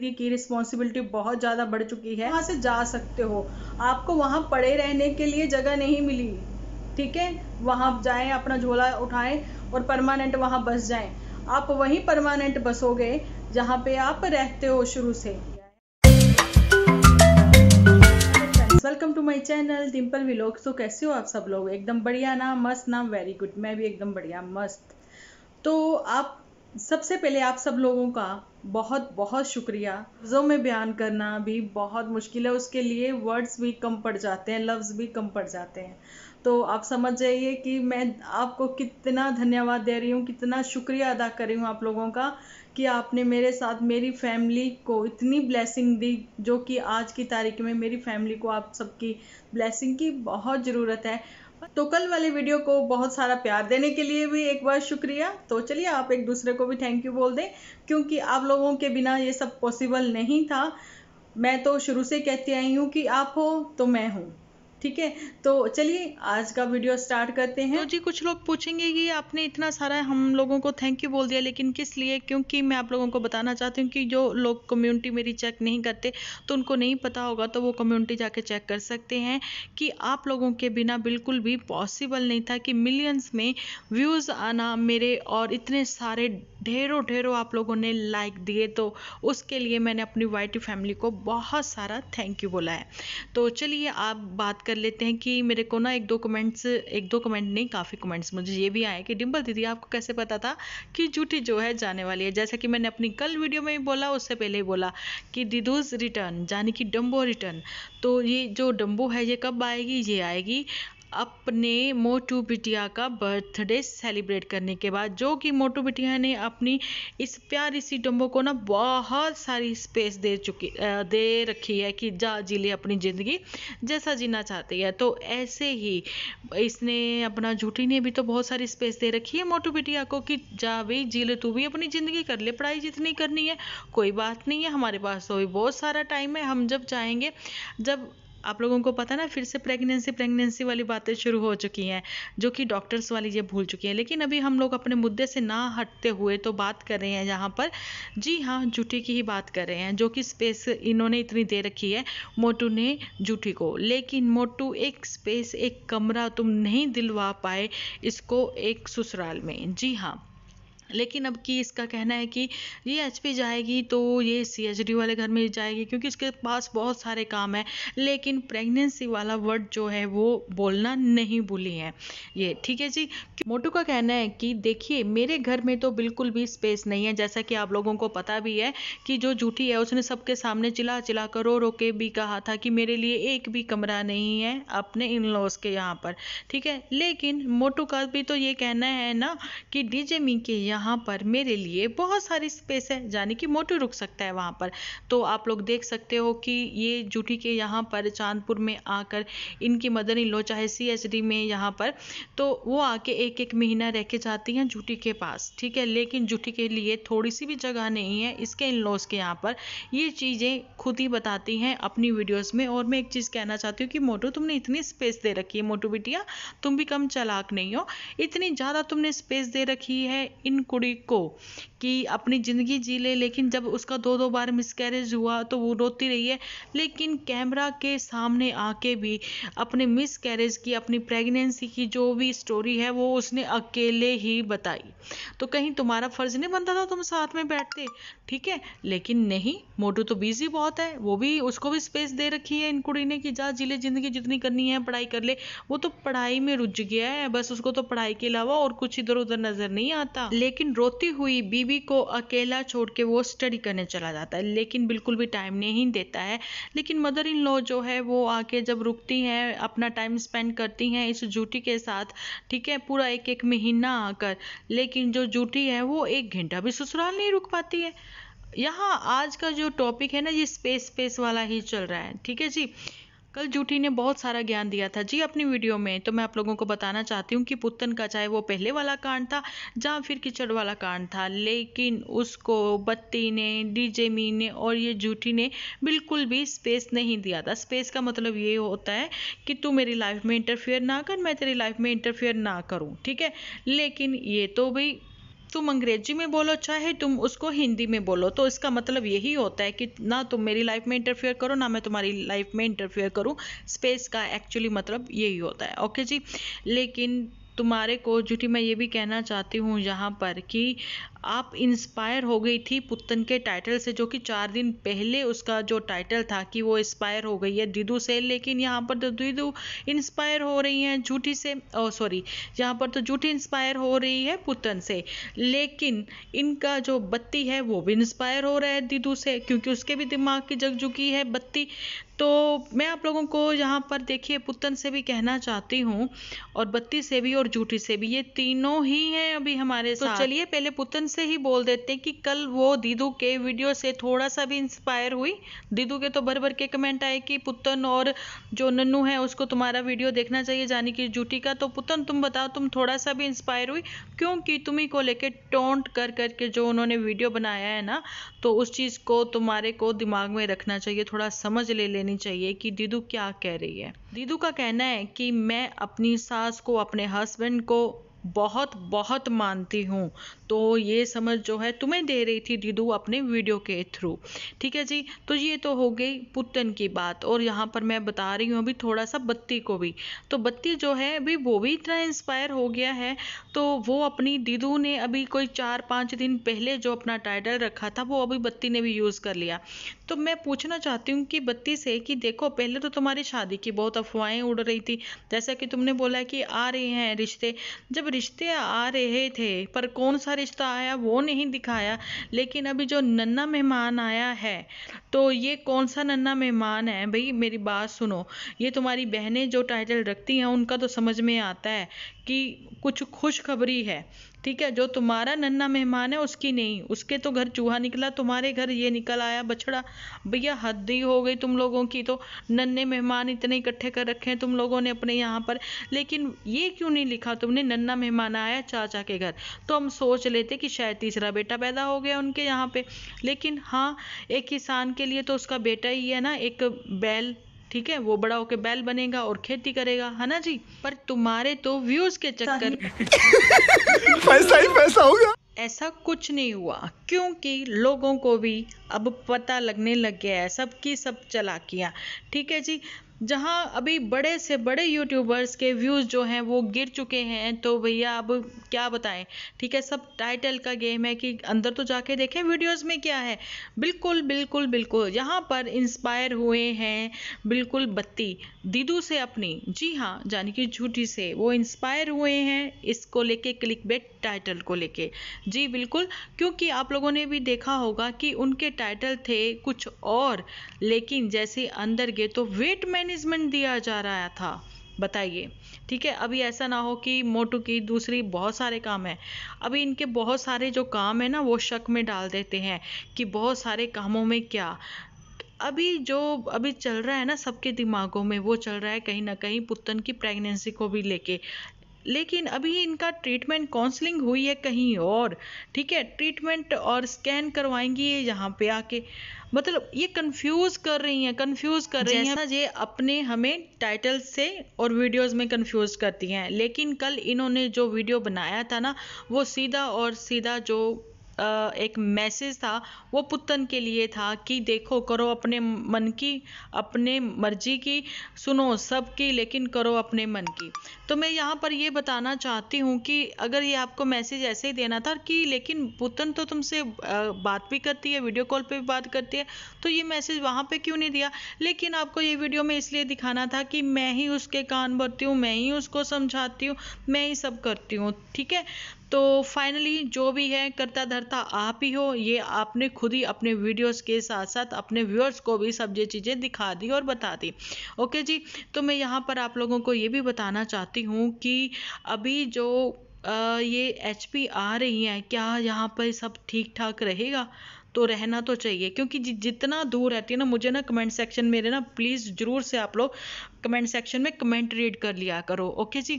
degree की responsibility बहुत ज़्यादा बढ़ चुकी है वहाँ से जा सकते हो आपको वहाँ पड़े रहने के लिए जगह नहीं मिली ठीक है वहाँ जाएं अपना झोला उठाएं और परमानेंट वहाँ बस जाएं आप वहीं परमानेंट बसोगे जहाँ पे आप रहते हो शुरू से welcome to my channel Dimple विलोक सो कैसे हो आप सब लोग एकदम बढ़िया ना मस्त ना वेरी गुड मैं भी एकदम बढ़िया मस्त तो आप सबसे पहले आप सब लोगों का बहुत बहुत शुक्रिया लफ्ज़ों में बयान करना भी बहुत मुश्किल है उसके लिए वर्ड्स भी कम पड़ जाते हैं लफ्ज़ भी कम पड़ जाते हैं तो आप समझ जाइए कि मैं आपको कितना धन्यवाद दे रही हूँ कितना शुक्रिया अदा कर रही हूँ आप लोगों का कि आपने मेरे साथ मेरी फैमिली को इतनी ब्लेसिंग दी जो कि आज की तारीख में मेरी फैमिली को आप सबकी ब्लेसिंग की बहुत ज़रूरत है तो कल वाले वीडियो को बहुत सारा प्यार देने के लिए भी एक बार शुक्रिया तो चलिए आप एक दूसरे को भी थैंक यू बोल दें क्योंकि आप लोगों के बिना ये सब पॉसिबल नहीं था मैं तो शुरू से कहती आई हूँ कि आप हो तो मैं हूँ ठीक है तो चलिए आज का वीडियो स्टार्ट करते हैं तो जी कुछ लोग पूछेंगे कि आपने इतना सारा हम लोगों को थैंक यू बोल दिया लेकिन किस लिए क्योंकि मैं आप लोगों को बताना चाहती हूँ कि जो लोग कम्युनिटी मेरी चेक नहीं करते तो उनको नहीं पता होगा तो वो कम्युनिटी जाके चेक कर सकते हैं कि आप लोगों के बिना बिल्कुल भी पॉसिबल नहीं था कि मिलियंस में व्यूज़ आना मेरे और इतने सारे ढेरों ढेरों आप लोगों ने लाइक दिए तो उसके लिए मैंने अपनी वाइट फैमिली को बहुत सारा थैंक यू बोला है तो चलिए आप बात कर लेते हैं कि मेरे को ना एक दो कमेंट्स एक दो कमेंट नहीं काफ़ी कमेंट्स मुझे ये भी आए कि डिम्बल दीदी आपको कैसे पता था कि जूठी जो है जाने वाली है जैसा कि मैंने अपनी कल वीडियो में भी बोला उससे पहले ही बोला कि दीदूज रिटर्न यानी कि डम्बो रिटर्न तो ये जो डम्बो है ये कब आएगी ये आएगी अपने मोटू बिटिया का बर्थडे सेलिब्रेट करने के बाद जो कि मोटू बिटिया ने अपनी इस प्यारी सी डम्बो को ना बहुत सारी स्पेस दे चुकी दे रखी है कि जा जी ले अपनी ज़िंदगी जैसा जीना चाहती है तो ऐसे ही इसने अपना झूठी ने भी तो बहुत सारी स्पेस दे रखी है मोटू बिटिया को कि जा भाई जी ले तू भी अपनी ज़िंदगी कर ले पढ़ाई जितनी करनी है कोई बात नहीं है हमारे पास तो बहुत सारा टाइम है हम जब चाहेंगे जब आप लोगों को पता ना फिर से प्रेगनेंसी प्रेगनेंसी वाली बातें शुरू हो चुकी हैं जो कि डॉक्टर्स वाली ये भूल चुकी हैं लेकिन अभी हम लोग अपने मुद्दे से ना हटते हुए तो बात कर रहे हैं यहाँ पर जी हाँ जूठी की ही बात कर रहे हैं जो कि स्पेस इन्होंने इतनी दे रखी है मोटू ने जूठी को लेकिन मोटू एक स्पेस एक कमरा तुम नहीं दिलवा पाए इसको एक ससुराल में जी हाँ लेकिन अब कि इसका कहना है कि ये एच पी जाएगी तो ये सी एच डी वाले घर में जाएगी क्योंकि उसके पास बहुत सारे काम है लेकिन प्रेगनेंसी वाला वर्ड जो है वो बोलना नहीं भूली है ये ठीक है जी मोटू का कहना है कि देखिए मेरे घर में तो बिल्कुल भी स्पेस नहीं है जैसा कि आप लोगों को पता भी है कि जो झूठी है उसने सबके सामने चिल्ला चिल्ला कर रो रो के भी कहा था कि मेरे लिए एक भी कमरा नहीं है अपने इन लॉज के यहाँ पर ठीक है लेकिन मोटू का भी तो ये कहना है ना कि डीजे मी के यहाँ यहाँ पर मेरे लिए बहुत सारी स्पेस है यानी कि मोटू रुक सकता है वहाँ पर तो आप लोग देख सकते हो कि ये जूठी के यहाँ पर चांदपुर में आकर इनकी मदर इन लो चाहे सी एच डी में यहाँ पर तो वो आके एक एक महीना रह के जाती हैं जूठी के पास ठीक है लेकिन जूठी के लिए थोड़ी सी भी जगह नहीं है इसके इन लॉज के यहाँ पर ये चीज़ें खुद ही बताती हैं अपनी वीडियोज़ में और मैं एक चीज़ कहना चाहती हूँ कि मोटू तुमने इतनी स्पेस दे रखी है मोटू बिटिया तुम भी कम चलाक नहीं हो इतनी ज़्यादा तुमने स्पेस दे रखी है इन कुड़ी को कि अपनी ज़िंदगी जी ले लेकिन जब उसका दो दो बार मिसकैरेज हुआ तो वो रोती रही है लेकिन कैमरा के सामने आके भी अपने मिसकैरेज की अपनी प्रेगनेंसी की जो भी स्टोरी है वो उसने अकेले ही बताई तो कहीं तुम्हारा फ़र्ज नहीं बनता था तुम साथ में बैठते ठीक है लेकिन नहीं मोटू तो बिजी बहुत है वो भी उसको भी स्पेस दे रखी है इन कुड़ी ने कि जा जिले ज़िंदगी जितनी करनी है पढ़ाई कर ले वो तो पढ़ाई में रुझ गया है बस उसको तो पढ़ाई के अलावा और कुछ इधर उधर नज़र नहीं आता लेकिन लेकिन रोती हुई बीवी को अकेला छोड़ के वो स्टडी करने चला जाता है लेकिन बिल्कुल भी टाइम नहीं देता है लेकिन मदर इन लॉ जो है वो आके जब रुकती हैं अपना टाइम स्पेंड करती हैं इस जूटी के साथ ठीक है पूरा एक एक महीना आकर लेकिन जो जूटी है वो एक घंटा भी ससुराल नहीं रुक पाती है यहाँ आज का जो टॉपिक है ना ये स्पेस स्पेस वाला ही चल रहा है ठीक है जी कल जूठी ने बहुत सारा ज्ञान दिया था जी अपनी वीडियो में तो मैं आप लोगों को बताना चाहती हूँ कि पुतन का चाहे वो पहले वाला कांड था या फिर किचड़ वाला कांड था लेकिन उसको बत्ती ने डीजे मी ने और ये जूठी ने बिल्कुल भी स्पेस नहीं दिया था स्पेस का मतलब ये होता है कि तू मेरी लाइफ में इंटरफेयर ना कर मैं तेरी लाइफ में इंटरफेयर ना करूँ ठीक है लेकिन ये तो भाई तुम अंग्रेजी में बोलो चाहे तुम उसको हिंदी में बोलो तो इसका मतलब यही होता है कि ना तुम मेरी लाइफ में इंटरफेयर करो ना मैं तुम्हारी लाइफ में इंटरफेयर करूँ स्पेस का एक्चुअली मतलब यही होता है ओके जी लेकिन तुम्हारे को जूठी मैं ये भी कहना चाहती हूँ यहाँ पर कि आप इंस्पायर हो गई थी पुतन के टाइटल से जो कि चार दिन पहले उसका जो टाइटल था कि वो इंस्पायर हो गई है दीदू से लेकिन यहाँ पर तो दीदू इंस्पायर हो रही हैं झूठी से ओ सॉरी यहाँ पर तो झूठी इंस्पायर हो रही है पुतन से लेकिन इनका जो बत्ती है वो भी इंस्पायर हो रहा है दीदू से क्योंकि उसके भी दिमाग की जग झुकी है बत्ती तो मैं आप लोगों को यहाँ पर देखिए पुतन से भी कहना चाहती हूँ और बत्ती से भी और जूठी से भी ये तीनों ही हैं अभी हमारे तो चलिए पहले पुतन से ही बोल देते हैं कि कल वो दीदू के वीडियो से थोड़ा सा भी इंस्पायर हुई दीदू के तो भर भर के कमेंट आए कि पुतन और जो नन्नू है उसको तुम्हारा वीडियो देखना चाहिए जानी कि जूठी का तो पुतन तुम बताओ तुम थोड़ा सा भी इंस्पायर हुई क्योंकि तुम्ही को लेकर टोंट कर करके जो उन्होंने वीडियो बनाया है ना तो उस चीज़ को तुम्हारे को दिमाग में रखना चाहिए थोड़ा समझ ले लेने करनी चाहिए कि दीदू क्या कह रही है दीदू का कहना है कि मैं अपनी सास को अपने हस्बैंड को बहुत बहुत मानती हूँ तो ये समझ जो है तुम्हें दे रही थी दीदू अपने वीडियो के थ्रू ठीक है जी तो ये तो हो गई पुतन की बात और यहाँ पर मैं बता रही हूँ अभी थोड़ा सा बत्ती को भी तो बत्ती जो है अभी वो भी इतना इंस्पायर हो गया है तो वो अपनी दीदू ने अभी कोई चार पाँच दिन पहले जो अपना टाइटल रखा था वो अभी बत्ती ने भी यूज़ कर लिया तो मैं पूछना चाहती हूँ कि बत्ती से कि देखो पहले तो तुम्हारी शादी की बहुत अफवाहें उड़ रही थी जैसा कि तुमने बोला कि आ रहे हैं रिश्ते जब रिश्ते आ रहे थे पर कौन सा रिश्ता आया वो नहीं दिखाया लेकिन अभी जो नन्ना मेहमान आया है तो ये कौन सा नन्ना मेहमान है भाई मेरी बात सुनो ये तुम्हारी बहनें जो टाइटल रखती हैं उनका तो समझ में आता है कि कुछ खुशखबरी है ठीक है जो तुम्हारा नन्ना मेहमान है उसकी नहीं उसके तो घर चूहा निकला तुम्हारे घर ये निकल आया बछड़ा भैया हद ही हो गई तुम लोगों की तो नन्ने मेहमान इतने इकट्ठे कर रखे हैं तुम लोगों ने अपने यहाँ पर लेकिन ये क्यों नहीं लिखा तुमने नन्ना मेहमान आया चाचा के घर तो हम सोच लेते कि शायद तीसरा बेटा पैदा हो गया उनके यहाँ पर लेकिन हाँ एक किसान के लिए तो उसका बेटा ही है ना एक बैल ठीक है वो बड़ा होके बैल बनेगा और खेती करेगा है ना जी पर तुम्हारे तो व्यूज के चक्कर ऐसा हो गया ऐसा कुछ नहीं हुआ क्योंकि लोगों को भी अब पता लगने लग गया है सबकी सब चलाकियाँ ठीक है जी जहाँ अभी बड़े से बड़े यूट्यूबर्स के व्यूज़ जो हैं वो गिर चुके हैं तो भैया अब क्या बताएं ठीक है सब टाइटल का गेम है कि अंदर तो जाके देखें वीडियोस में क्या है बिल्कुल बिल्कुल बिल्कुल यहाँ पर इंस्पायर हुए हैं बिल्कुल बत्ती दीदू से अपनी जी हाँ जानी कि झूठी से वो इंस्पायर हुए हैं इसको लेके क्लिक बेट टाइटल को लेके जी बिल्कुल क्योंकि आप लोगों ने भी देखा होगा कि उनके टाइटल थे कुछ और लेकिन जैसे अंदर गए तो वेट मैनेजमेंट दिया जा रहा था बताइए ठीक है अभी ऐसा ना हो कि मोटू की दूसरी बहुत सारे काम है अभी इनके बहुत सारे जो काम है ना वो शक में डाल देते हैं कि बहुत सारे कामों में क्या अभी जो अभी चल रहा है ना सबके दिमागों में वो चल रहा है कहीं ना कहीं पुतन की प्रेगनेंसी को भी लेके लेकिन अभी इनका ट्रीटमेंट काउंसलिंग हुई है कहीं और ठीक है ट्रीटमेंट और स्कैन करवाएंगी ये यहाँ पे आके मतलब ये कंफ्यूज कर रही हैं कंफ्यूज कर रही हैं ये अपने हमें टाइटल से और वीडियोस में कंफ्यूज करती हैं लेकिन कल इन्होंने जो वीडियो बनाया था ना वो सीधा और सीधा जो एक मैसेज था वो पुतन के लिए था कि देखो करो अपने मन की अपने मर्जी की सुनो सब की लेकिन करो अपने मन की तो मैं यहाँ पर ये बताना चाहती हूँ कि अगर ये आपको मैसेज ऐसे ही देना था कि लेकिन पुतन तो तुमसे बात भी करती है वीडियो कॉल पर भी बात करती है तो ये मैसेज वहाँ पर क्यों नहीं दिया लेकिन आपको ये वीडियो में इसलिए दिखाना था कि मैं ही उसके कान भरती हूँ मैं ही उसको समझाती हूँ मैं ही सब करती हूँ ठीक है तो फाइनली जो भी है करता धरता आप ही हो ये आपने खुद ही अपने वीडियोस के साथ साथ अपने व्यूअर्स को भी सब ये चीज़ें दिखा दी और बता दी ओके जी तो मैं यहाँ पर आप लोगों को ये भी बताना चाहती हूँ कि अभी जो आ, ये एच आ रही हैं क्या यहाँ पर सब ठीक ठाक रहेगा तो रहना तो चाहिए क्योंकि जि, जितना दूर रहती है ना मुझे ना कमेंट सेक्शन मेरे ना प्लीज़ ज़रूर से आप लोग कमेंट सेक्शन में कमेंट रीड कर लिया करो ओके जी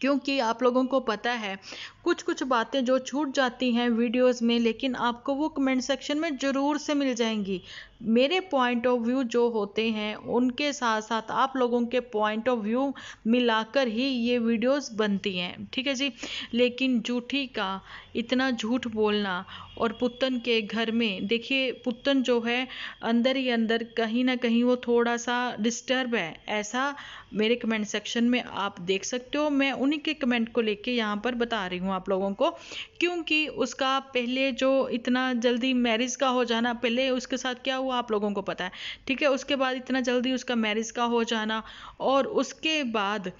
क्योंकि आप लोगों को पता है कुछ कुछ बातें जो छूट जाती हैं वीडियोस में लेकिन आपको वो कमेंट सेक्शन में ज़रूर से मिल जाएंगी मेरे पॉइंट ऑफ व्यू जो होते हैं उनके साथ साथ आप लोगों के पॉइंट ऑफ व्यू मिलाकर ही ये वीडियोस बनती हैं ठीक है जी लेकिन झूठी का इतना झूठ बोलना और पुतन के घर में देखिए पुतन जो है अंदर ही अंदर कहीं ना कहीं वो थोड़ा सा डिस्टर्ब है ऐसा मेरे कमेंट सेक्शन में आप देख सकते हो मैं उन्हीं के कमेंट को लेके यहाँ पर बता रही हूँ आप लोगों को क्योंकि उसका पहले जो इतना जल्दी मैरिज का हो जाना पहले उसके साथ क्या हुआ आप लोगों को पता है ठीक है उसके बाद इतना जल्दी उसका मैरिज का हो जाना और उसके बाद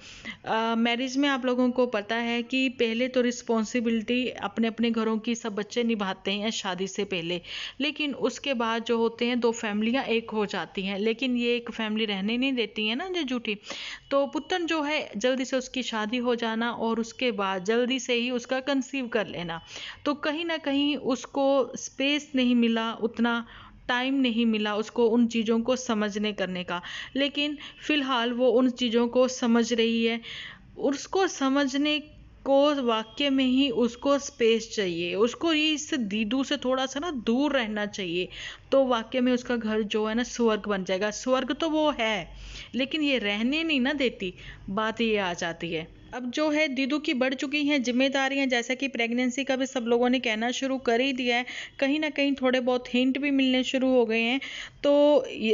मैरिज में आप लोगों को पता है कि पहले तो रिस्पॉन्सिबिलिटी अपने अपने घरों की सब बच्चे निभाते हैं शादी से पहले लेकिन उसके बाद जो होते हैं दो फैमिलियाँ एक हो जाती हैं लेकिन ये एक फैमिली रहने नहीं देती है ना जो झूठी तो पुतन जो है जल्दी से उसकी शादी हो जाना और उसके बाद जल्दी से ही उस उसका कंसीव कर लेना तो कहीं ना कहीं उसको स्पेस नहीं मिला उतना टाइम नहीं मिला उसको उन चीज़ों को समझने करने का लेकिन फ़िलहाल वो उन चीज़ों को समझ रही है उसको समझने को वाक्य में ही उसको स्पेस चाहिए उसको ये इस दीदू से थोड़ा सा ना दूर रहना चाहिए तो वाक्य में उसका घर जो है ना स्वर्ग बन जाएगा स्वर्ग तो वो है लेकिन ये रहने नहीं ना देती बात ये आ जाती है अब जो है दीदू की बढ़ चुकी हैं जिम्मेदारियां जैसा कि प्रेगनेंसी का भी सब लोगों ने कहना शुरू कर ही दिया है कहीं ना कहीं थोड़े बहुत हिंट भी मिलने शुरू हो गए हैं तो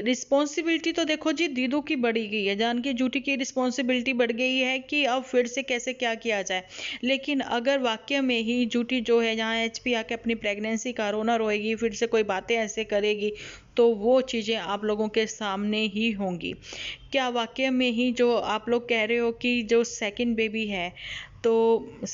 रिस्पॉन्सिबिलिटी तो देखो जी दीदू की बढ़ी गई है जान की जूटी की रिस्पॉन्सिबिलिटी बढ़ गई है कि अब फिर से कैसे क्या किया जाए लेकिन अगर वाक्य में ही जूटी जो है जहाँ एच आके अपनी प्रेगनेंसी का रोना रोएगी फिर से कोई बातें ऐसे करेगी तो वो चीज़ें आप लोगों के सामने ही होंगी क्या वाक्य में ही जो आप लोग कह रहे हो कि जो सेकंड बेबी है तो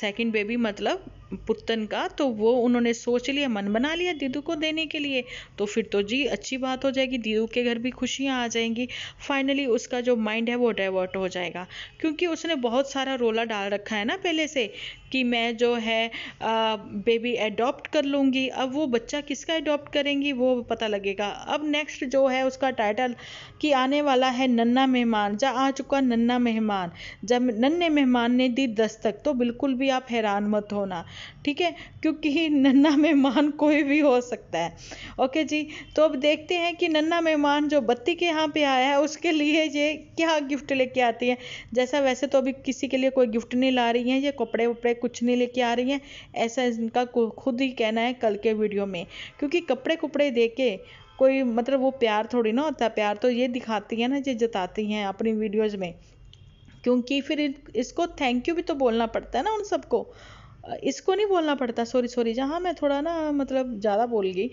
सेकंड बेबी मतलब पुतन का तो वो उन्होंने सोच लिया मन बना लिया दीदू को देने के लिए तो फिर तो जी अच्छी बात हो जाएगी दीदू के घर भी खुशियाँ आ जाएंगी फाइनली उसका जो माइंड है वो डाइवर्ट हो जाएगा क्योंकि उसने बहुत सारा रोला डाल रखा है ना पहले से कि मैं जो है आ, बेबी एडॉप्ट कर लूँगी अब वो बच्चा किसका एडॉप्ट करेंगी वो पता लगेगा अब नेक्स्ट जो है उसका टाइटल कि आने वाला है नन्ना मेहमान जा आ चुका नन्ना मेहमान जब नन्ने मेहमान ने दी दस्तक तो बिल्कुल भी आप हैरान मत होना ठीक है क्योंकि नन्ना मेहमान कोई भी हो सकता है ओके जी तो अब देखते हैं कि नन्ना मेहमान जो बत्ती के यहाँ पे आया है उसके लिए ये क्या गिफ्ट लेके आती है जैसा वैसे तो अभी किसी के लिए कोई गिफ्ट नहीं ला रही है ये कपड़े वपड़े कुछ नहीं लेके आ रही हैं ऐसा इनका खुद ही कहना है कल के वीडियो में क्योंकि कपड़े कुपड़े दे के कोई मतलब वो प्यार थोड़ी ना होता प्यार तो ये दिखाती है ना ये जताती हैं अपनी वीडियोज़ में क्योंकि फिर इसको थैंक यू भी तो बोलना पड़ता है ना उन सबको इसको नहीं बोलना पड़ता सॉरी सॉरी जहाँ मैं थोड़ा ना मतलब ज़्यादा बोल गई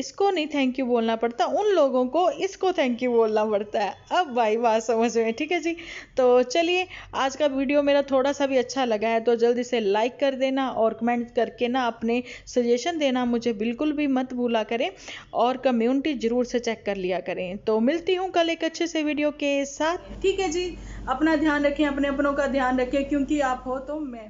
इसको नहीं थैंक यू बोलना पड़ता उन लोगों को इसको थैंक यू बोलना पड़ता है अब भाई बात समझ में ठीक है जी तो चलिए आज का वीडियो मेरा थोड़ा सा भी अच्छा लगा है तो जल्दी से लाइक कर देना और कमेंट करके ना अपने सजेशन देना मुझे बिल्कुल भी मत भूला करें और कम्युनिटी ज़रूर से चेक कर लिया करें तो मिलती हूँ कल एक अच्छे से वीडियो के साथ ठीक है जी अपना ध्यान रखें अपने अपनों का ध्यान रखें क्योंकि आप हो तो मैं